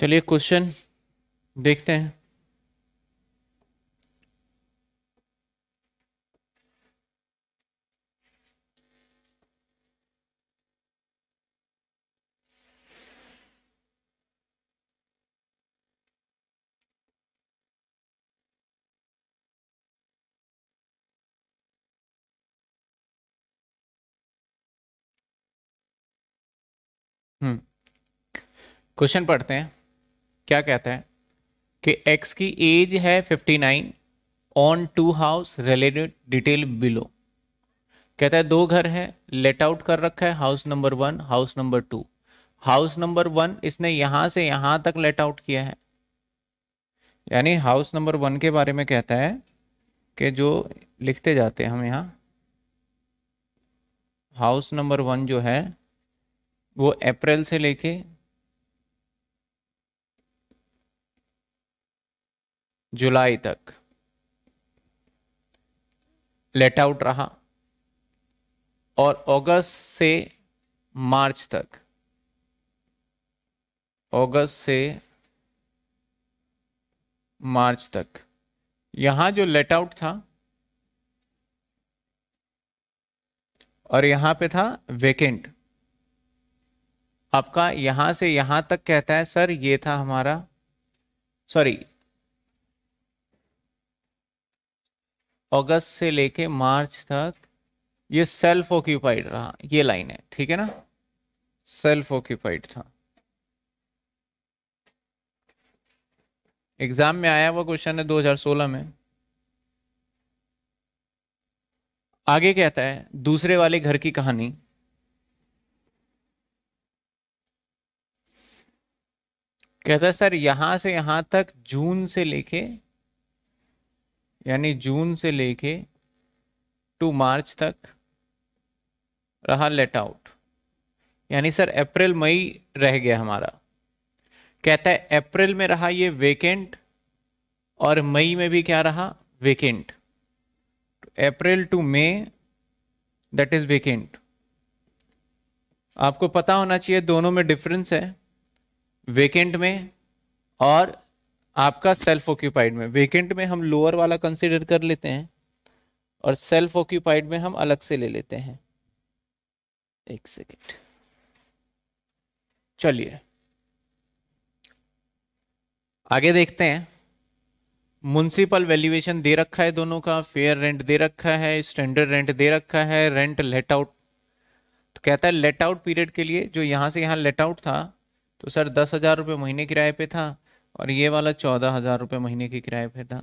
चलिए क्वेश्चन देखते हैं क्वेश्चन हम्म। पढ़ते हैं क्या कहता है कि एक्स की एज है 59 on two house related detail below कहता है दो घर है लेट आउट कर रखा है house number one house number two house number one इसने यहां से यहां तक लेट आउट किया है यानी हाउस नंबर वन के बारे में कहता है कि जो लिखते जाते हैं हम यहाँ हाउस नंबर वन जो है वो अप्रैल से लेके जुलाई तक लेट आउट रहा और अगस्त से मार्च तक अगस्त से मार्च तक यहां जो लेट आउट था और यहां पे था वेकेंट आपका यहां से यहां तक कहता है सर ये था हमारा सॉरी अगस्त से लेके मार्च तक ये सेल्फ ऑक्यूपाइड रहा ये लाइन है ठीक है ना सेल्फ ऑक्यूपाइड था एग्जाम में आया हुआ क्वेश्चन है 2016 में आगे कहता है दूसरे वाले घर की कहानी कहता है सर यहां से यहां तक जून से लेके यानी जून से लेके टू मार्च तक रहा लेट आउट यानी सर अप्रैल मई रह गया हमारा कहता है अप्रैल में रहा ये वेकेंट और मई में भी क्या रहा वेकेंट तो April to May that is vacant आपको पता होना चाहिए दोनों में डिफरेंस है वेकेंट में और आपका सेल्फ ऑक्यूपाइड में वेकेंट में हम लोअर वाला कंसिडर कर लेते हैं और सेल्फ ऑक्यूपाइड में हम अलग से ले लेते हैं एक सेकेंड चलिए आगे देखते हैं म्यूनसिपल वैल्यूएशन दे रखा है दोनों का फेयर रेंट दे रखा है स्टैंडर्ड रेंट दे रखा है रेंट लेट आउट तो कहता है लेट आउट पीरियड के लिए जो यहां से यहां लेट आउट था तो सर दस हज़ार रुपये महीने किराए पे था और ये वाला चौदह हज़ार रुपये महीने की किराए पे था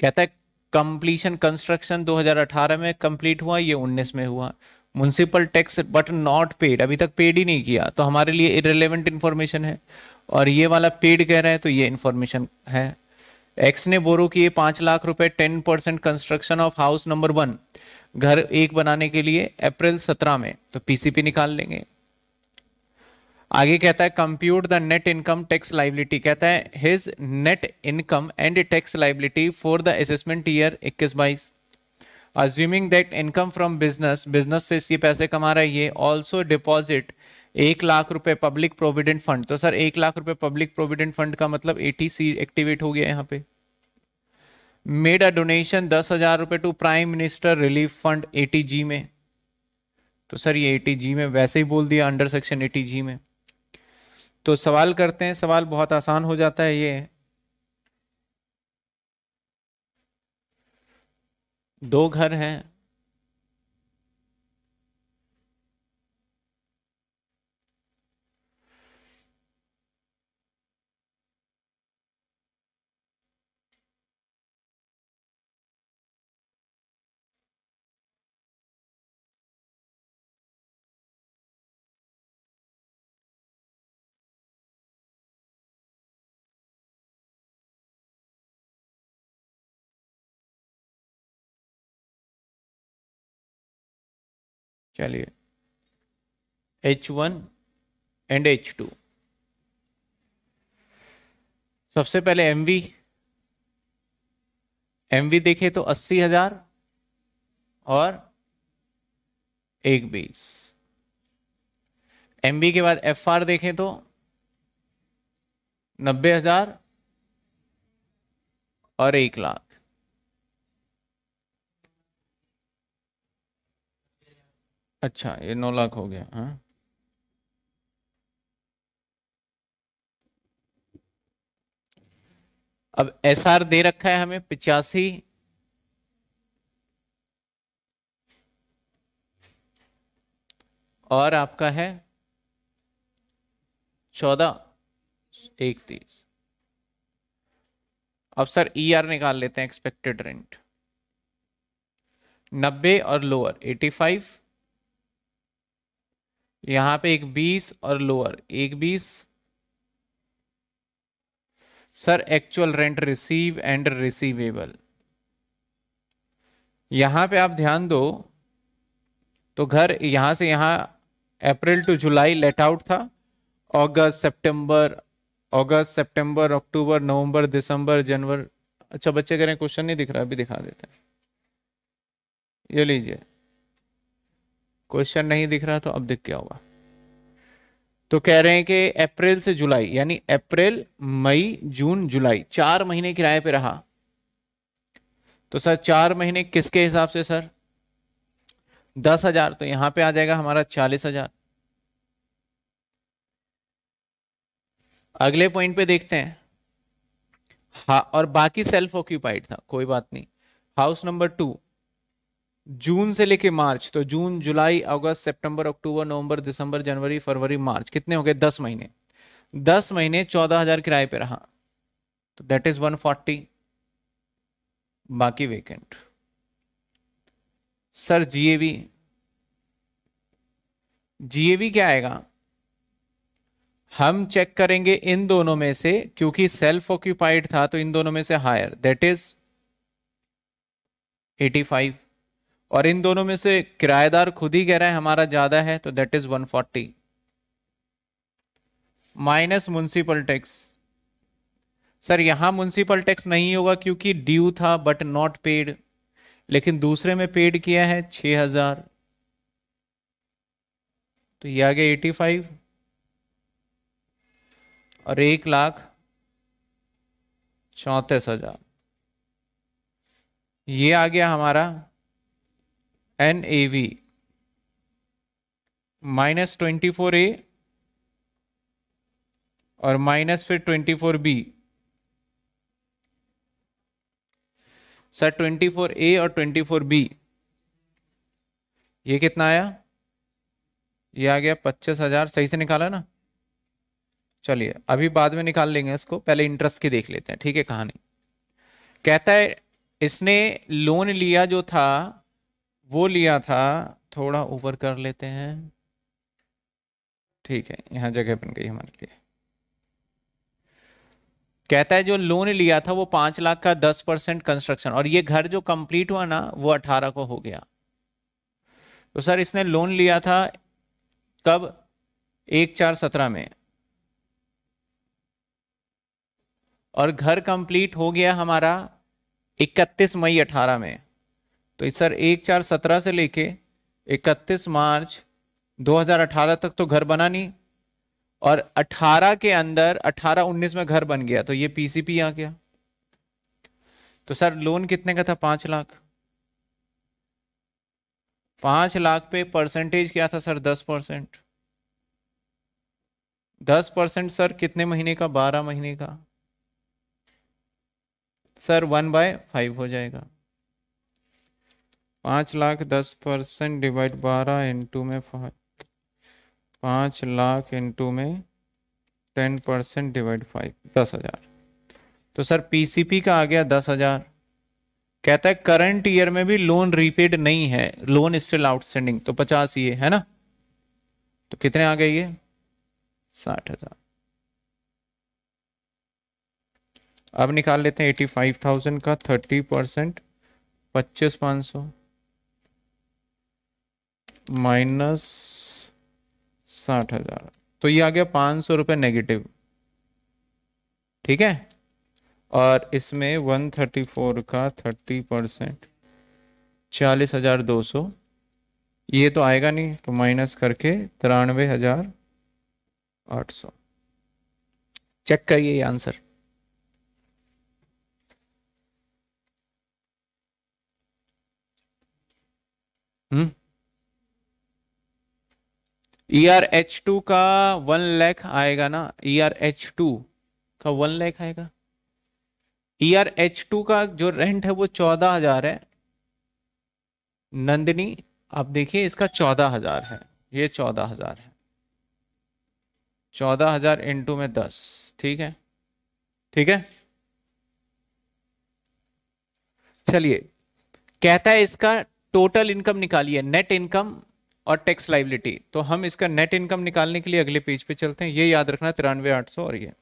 कहता है कंप्लीशन कंस्ट्रक्शन 2018 में कंप्लीट हुआ ये 19 में हुआ municipal tax but not paid अभी तक पेड ही नहीं किया तो हमारे लिए इरेलीवेंट इन्फॉर्मेशन है और ये वाला पेड कह रहा है तो ये इन्फॉर्मेशन है एक्स ने बोरो किए पाँच लाख रुपए ten percent construction of house number one घर एक बनाने के लिए अप्रैल सत्रह में तो पीसीपी निकाल लेंगे आगे कहता है compute the net income tax liability कहता है his net income and tax liability for the assessment year इक्कीस बाईस assuming that income from business business से ये पैसे कमा रहा है ये ऑल्सो डिपॉजिट एक लाख रुपए पब्लिक प्रोविडेंट फंड तो सर एक लाख रुपए पब्लिक प्रोविडेंट फंड का मतलब एटीसी एक्टिवेट हो गया यहाँ पे मेड अ डोनेशन दस हजार रुपए to prime minister relief fund G में तो सर ये जी में वैसे ही बोल दिया अंडर सेक्शन जी में तो सवाल करते हैं सवाल बहुत आसान हो जाता है ये दो घर हैं चलिए H one and H two सबसे पहले एम वी एम वी देखे तो अस्सी हजार और एक बीस एम के बाद एफ आर देखें तो नब्बे हजार और एक लाख अच्छा ये नौ लाख हो गया हाँ अब एसआर दे रखा है हमें पिचासी और आपका है चौदह एक तीस अब सर ईआर e आर निकाल लेते हैं एक्सपेक्टेड रेंट नब्बे और लोअर एटी फाइव यहां पे एक बीस और लोअर एक बीस sir actual rent receive and receivable यहां पे आप ध्यान दो तो घर यहां से यहां April to July let out था अगस्त सितंबर अगस्त सितंबर अक्टूबर नवंबर दिसंबर जनवरी अच्छा बच्चे कह रहे हैं क्वेश्चन नहीं दिख रहा अभी दिखा देते हैं ये लीजिए क्वेश्चन नहीं दिख रहा तो अब दिख क्या होगा तो कह रहे हैं कि अप्रैल से जुलाई यानी अप्रैल मई जून जुलाई चार महीने किराए पे रहा तो सर चार महीने किसके हिसाब से सर दस हजार तो यहां पे आ जाएगा हमारा चालीस हजार अगले पॉइंट पे देखते हैं हा और बाकी सेल्फ ऑक्यूपाइड था कोई बात नहीं हाउस नंबर टू जून से लेके मार्च तो जून जुलाई अगस्त सितंबर अक्टूबर नवंबर दिसंबर जनवरी फरवरी मार्च कितने हो गए दस महीने दस महीने चौदह हजार किराए पे रहा तो दैट इज वन फोर्टी बाकी वेकेंट सर जीएबी जीएबी क्या आएगा हम चेक करेंगे इन दोनों में से क्योंकि सेल्फ ऑक्यूपाइड था तो इन दोनों में से higher that is eighty five और इन दोनों में से किराएदार खुद ही कह रहा है हमारा ज्यादा है तो that is 140 minus municipal tax sir यहां म्यूनसिपल टैक्स नहीं होगा क्योंकि ड्यू था बट नॉट पेड लेकिन दूसरे में पेड किया है 6000 तो ये आ गया 85 और एक लाख चौतीस हजार ये आ गया हमारा N V minus twenty four A और माइनस फिर twenty four B sir twenty four A और ट्वेंटी फोर बी ये कितना आया ये आ गया पच्चीस हजार सही से निकाला ना चलिए अभी बाद में निकाल लेंगे इसको पहले इंटरेस्ट की देख लेते हैं ठीक है कहानी कहता है इसने लोन लिया जो था वो लिया था थोड़ा ऊपर कर लेते हैं ठीक है यहाँ जगह बन गई हमारे लिए कहता है जो लोन लिया था वो पांच लाख का दस परसेंट कंस्ट्रक्शन और ये घर जो कंप्लीट हुआ ना वो अठारह को हो गया तो सर इसने लोन लिया था कब एक चार सत्रह में और घर कंप्लीट हो गया हमारा इकतीस मई अठारह में तो सर एक चार सत्रह से लेके इकतीस मार्च 2018 तक तो घर बना नहीं और 18 के अंदर 18 19 में घर बन गया तो ये पीसीपी आ गया तो सर लोन कितने का था पांच लाख पांच लाख पे परसेंटेज क्या था सर दस परसेंट दस परसेंट सर कितने महीने का बारह महीने का सर वन बाय फाइव हो जाएगा पाँच लाख दस परसेंट डिवाइड बारह इंटू में फाइव पाँच लाख इंटू में टेन परसेंट डिवाइड फाइव दस हज़ार तो सर पीसीपी का आ गया दस हज़ार कहता है करंट ईयर में भी लोन रीपेड नहीं है लोन स्टिल आउटस्टैंडिंग तो पचास ये है ना तो कितने आ गए ये साठ हज़ार अब निकाल लेते हैं एटी फाइव थाउजेंड का थर्टी परसेंट पच्चीस पाँच सौ माइनस साठ हजार तो ये आ गया पाँच सौ रुपये नेगेटिव ठीक है और इसमें वन थर्टी फोर का थर्टी परसेंट चालीस हजार दो सौ ये तो आएगा नहीं तो माइनस करके तिरानवे हजार आठ सौ चेक करिए ये answer hmm E R H two का वन लैख आएगा ना ई आर एच टू का वन लैख आएगा ई आर एच टू का जो रेंट है वो चौदह हजार है नंदिनी आप देखिए इसका चौदह हजार है ये चौदह हजार है चौदह हजार इंटू में दस ठीक है ठीक है चलिए कहता है इसका टोटल इनकम निकालिए नेट इनकम और टैक्स लाइबिलिटी तो हम इसका नेट इनकम निकालने के लिए अगले पेज पे चलते हैं ये याद रखना तिरानवे आठ सौ और ये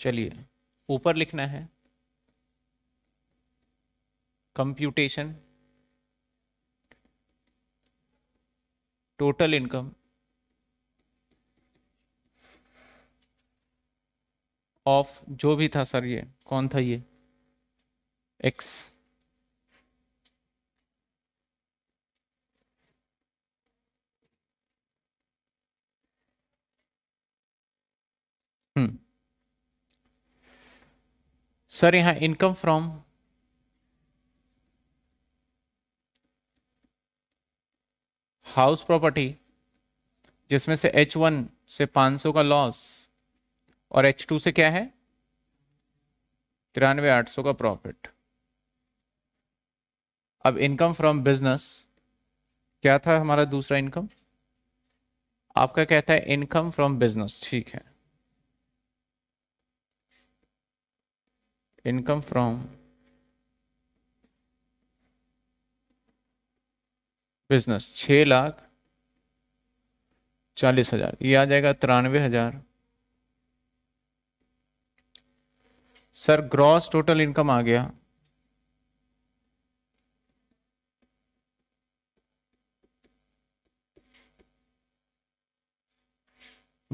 चलिए ऊपर लिखना है कंप्यूटेशन टोटल इनकम ऑफ जो भी था सर ये कौन था ये एक्स हम्म सर यहाँ इनकम फ्रॉम हाउस प्रॉपर्टी जिसमें से H1 से 500 का लॉस और H2 से क्या है तिरानवे आठ सौ का प्रॉफिट अब इनकम फ्रॉम बिजनेस क्या था हमारा दूसरा इनकम आपका कहता है इनकम फ्रॉम बिजनेस ठीक है income from बिजनेस छ लाख चालीस हजार ये आ जाएगा तिरानवे हजार सर ग्रॉस टोटल इनकम आ गया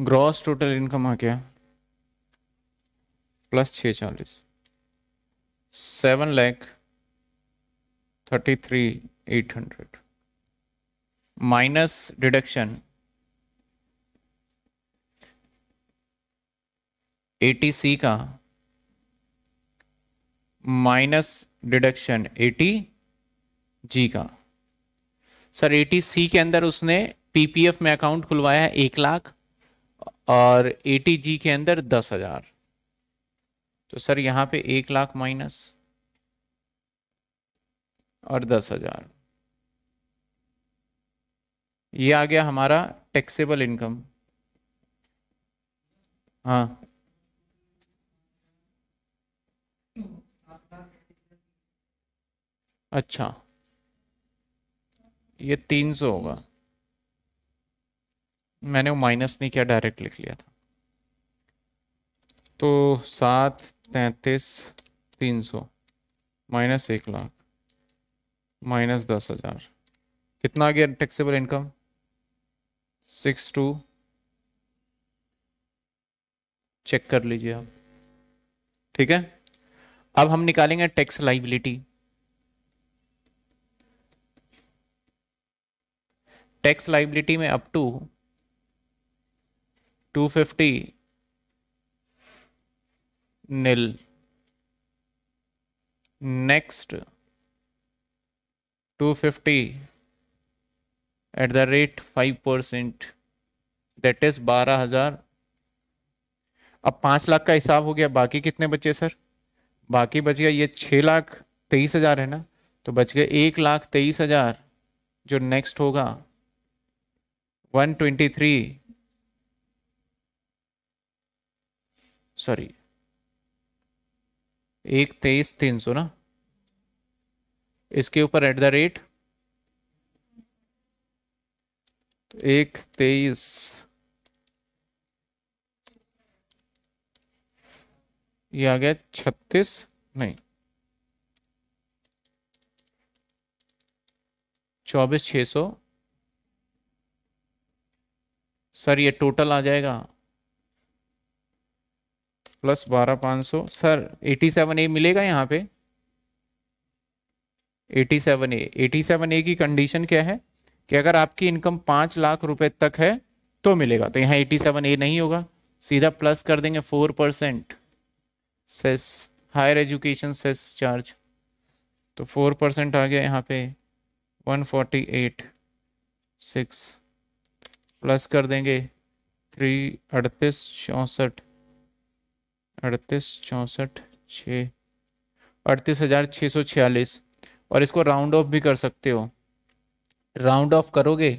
ग्रॉस टोटल इनकम आ गया प्लस छः चालीस seven lakh thirty three eight hundred minus deduction eighty C का माइनस डिडक्शन एटी जी का सर एटी सी के अंदर उसने पीपीएफ में अकाउंट खुलवाया है एक लाख और एटी जी के अंदर दस हजार तो सर यहाँ पे एक लाख माइनस और दस हजार ये आ गया हमारा टैक्सेबल इनकम हाँ अच्छा ये तीन सौ होगा मैंने वो माइनस नहीं किया डायरेक्ट लिख लिया था तो सात तैतीस तीन सौ माइनस एक लाख माइनस दस हज़ार कितना आ गया taxable income six two check कर लीजिए आप ठीक है अब हम निकालेंगे टैक्स लाइबिलिटी टैक्स लाइबिलिटी में up to fifty nil next 250 at the rate 5 percent that is बारह हजार अब पांच लाख का हिसाब हो गया बाकी कितने बचे सर बाकी बच गया ये छः लाख तेईस हजार है ना तो बच गया एक लाख तेईस हजार जो नेक्स्ट होगा वन ट्वेंटी थ्री सॉरी एक तेईस तीन सौ ना इसके ऊपर एट द रेट एक तेईस ये आ गया छत्तीस नहीं चौबीस छ सौ सर ये टोटल आ जाएगा प्लस बारह पाँच सौ सर एटी सेवन ए मिलेगा यहाँ पे eighty seven A eighty seven A की कंडीशन क्या है कि अगर आपकी इनकम पाँच लाख रुपए तक है तो मिलेगा तो यहाँ एटी सेवन ए नहीं होगा सीधा प्लस कर देंगे four percent cess higher education cess charge तो फोर परसेंट आ गया यहाँ पे one forty eight six plus कर देंगे थ्री अड़तीस चौंसठ अड़तीस चौंसठ छ अड़तीस हज़ार छ सौ छियालीस और इसको राउंड ऑफ भी कर सकते हो राउंड ऑफ करोगे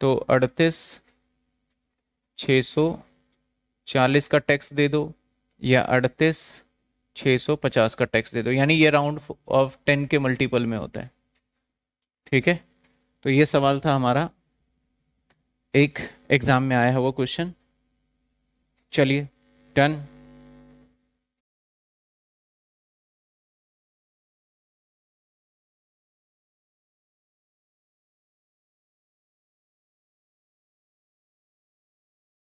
तो अड़तीस छ सौ चालीस का टैक्स दे दो या अड़तीस छ सौ पचास का टैक्स दे दो यानी ये राउंड ऑफ टेन के मल्टीपल में होता है ठीक है तो ये सवाल था हमारा एक एग्ज़ाम में आया हुआ क्वेश्चन चलिए डन